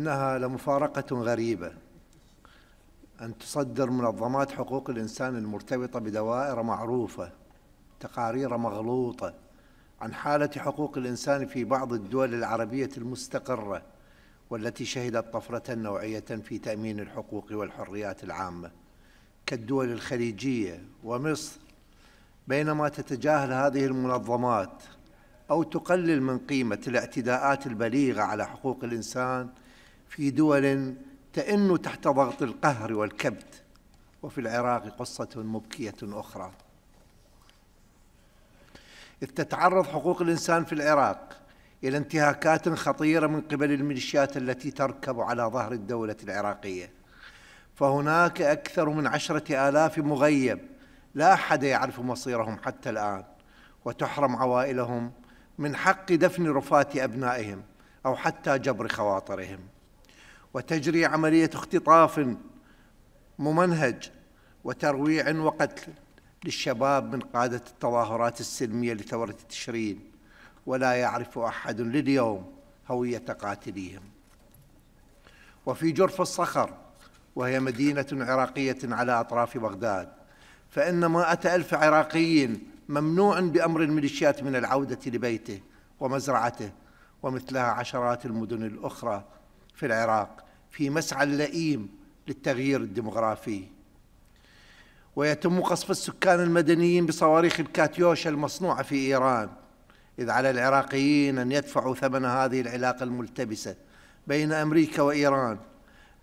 إنها لمفارقة غريبة أن تصدر منظمات حقوق الإنسان المرتبطة بدوائر معروفة تقارير مغلوطة عن حالة حقوق الإنسان في بعض الدول العربية المستقرة والتي شهدت طفرة نوعية في تأمين الحقوق والحريات العامة كالدول الخليجية ومصر بينما تتجاهل هذه المنظمات أو تقلل من قيمة الاعتداءات البليغة على حقوق الإنسان في دول تئن تحت ضغط القهر والكبت وفي العراق قصة مبكية أخرى إذ تتعرض حقوق الإنسان في العراق إلى انتهاكات خطيرة من قبل الميليشيات التي تركب على ظهر الدولة العراقية فهناك أكثر من عشرة آلاف مغيب لا أحد يعرف مصيرهم حتى الآن وتحرم عوائلهم من حق دفن رفات أبنائهم أو حتى جبر خواطرهم وتجري عملية اختطاف ممنهج وترويع وقتل للشباب من قادة التظاهرات السلمية لثورة تشرين ولا يعرف أحد لليوم هوية قاتليهم وفي جرف الصخر وهي مدينة عراقية على أطراف بغداد فإن مائة ألف عراقي ممنوع بأمر الميليشيات من العودة لبيته ومزرعته ومثلها عشرات المدن الأخرى في العراق في مسعى لئيم للتغيير الديمغرافي ويتم قصف السكان المدنيين بصواريخ الكاتيوشا المصنوعة في إيران إذ على العراقيين أن يدفعوا ثمن هذه العلاقة الملتبسة بين أمريكا وإيران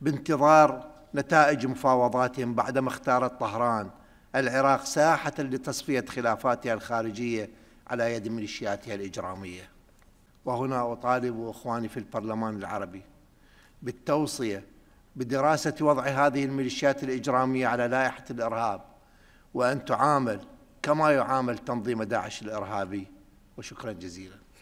بانتظار نتائج مفاوضاتهم بعدما اختارت طهران العراق ساحة لتصفية خلافاتها الخارجية على يد ميليشياتها الإجرامية وهنا أطالب إخواني في البرلمان العربي بالتوصية بدراسة وضع هذه الميليشيات الإجرامية على لائحة الإرهاب وأن تعامل كما يعامل تنظيم داعش الإرهابي وشكرا جزيلا